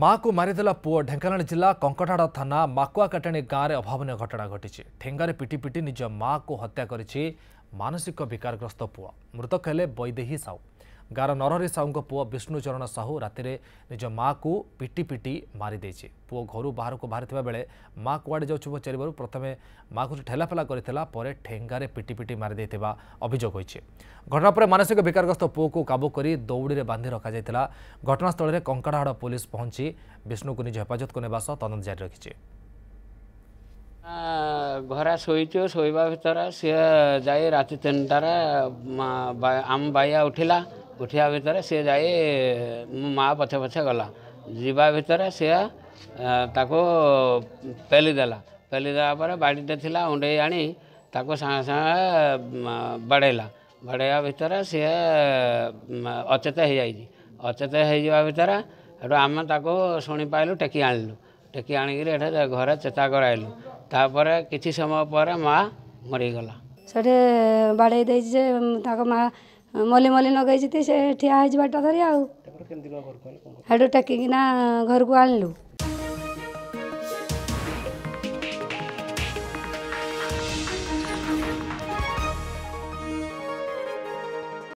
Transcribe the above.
ମାଆକୁ ମାରିଦେଲା ପୁଅ ଢେଙ୍କାନାଳ ଜିଲ୍ଲା କଙ୍କଟାଡ଼ ଥାନା ମାକୁଆକାଟାଣି ଗାଁରେ ଅଭାବନୀୟ ଘଟଣା ଘଟିଛି ଠେଙ୍ଗାରେ ପିଟି ପିଟି ନିଜ ମାଆକୁ ହତ୍ୟା କରିଛି ମାନସିକ ବିକାରଗ୍ରସ୍ତ ପୁଅ ମୃତକ ହେଲେ ବୈଦେହୀ ସାହୁ ଗାଁର ନରହରି ସାହୁଙ୍କ ପୁଅ ବିଷ୍ଣୁଚରଣ ସାହୁ ରାତିରେ ନିଜ ମାଆକୁ ପିଟି ପିଟି ମାରିଦେଇଛି ପୁଅ ଘରୁ ବାହାରକୁ ବାହାରିଥିବା ବେଳେ ମା କୁଆଡ଼େ ଯାଉଛି ପଚାରିବାରୁ ପ୍ରଥମେ ମାଆକୁ ଠେଲାଫେଲା କରିଥିଲା ପରେ ଠେଙ୍ଗାରେ ପିଟି ପିଟି ମାରିଦେଇଥିବା ଅଭିଯୋଗ ହୋଇଛି ଘଟଣା ପରେ ମାନସିକ ବିକାରଗ୍ରସ୍ତ ପୁଅକୁ କାବୁ କରି ଦୌଡ଼ିରେ ବାନ୍ଧି ରଖାଯାଇଥିଲା ଘଟଣାସ୍ଥଳରେ କଙ୍କଡ଼ାହାଡ଼ ପୋଲିସ ପହଞ୍ଚି ବିଷ୍ଣୁକୁ ନିଜ ହେଫାଜତକୁ ନେବା ସହ ତଦନ୍ତ ଜାରି ରଖିଛି ଘରେ ଶୋଇଛୁ ଶୋଇବା ଭିତରେ ସିଏ ଯାଇ ରାତି ତିନିଟାରେ ଆମ ବାଇଆ ଉଠିଲା ଉଠିବା ଭିତରେ ସିଏ ଯାଇ ମାଆ ପଛେ ପଛେ ଗଲା ଯିବା ଭିତରେ ସିଏ ତାକୁ ପେଲି ଦେଲା ପେଲି ଦେଲା ପରେ ବାଡ଼ିଟେ ଥିଲା ଉଣ୍ଡେଇ ଆଣି ତାକୁ ସାଙ୍ଗେ ସାଙ୍ଗେ ବାଡ଼େଇଲା ବାଡ଼େଇବା ଭିତରେ ସିଏ ଅଚେତ ହେଇଯାଇଛି ଅଚେତ ହେଇଯିବା ଭିତରେ ସେଠୁ ଆମେ ତାକୁ ଶୁଣିପାରିଲୁ ଟେକି ଆଣିଲୁ ଟେକି ଆଣିକିରି ଏଠି ଘରେ ଚେତା କରାଇଲୁ ତାପରେ କିଛି ସମୟ ପରେ ମାଆ ମରିଗଲା ସେଠି ବାଡ଼େଇ ଦେଇଛି ଯେ ତାଙ୍କ ମାଆ ମଲି ମଲି ଲଗେଇଛି ସେ ଠିଆ ହେଇଛି ବାଟ ଧରି ଆଉ ହେଠୁ ଟେକିକିନା ଘରକୁ ଆଣିଲୁ